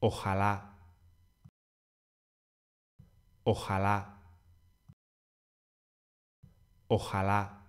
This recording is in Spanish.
Ojalá. Ojalá. Ojalá.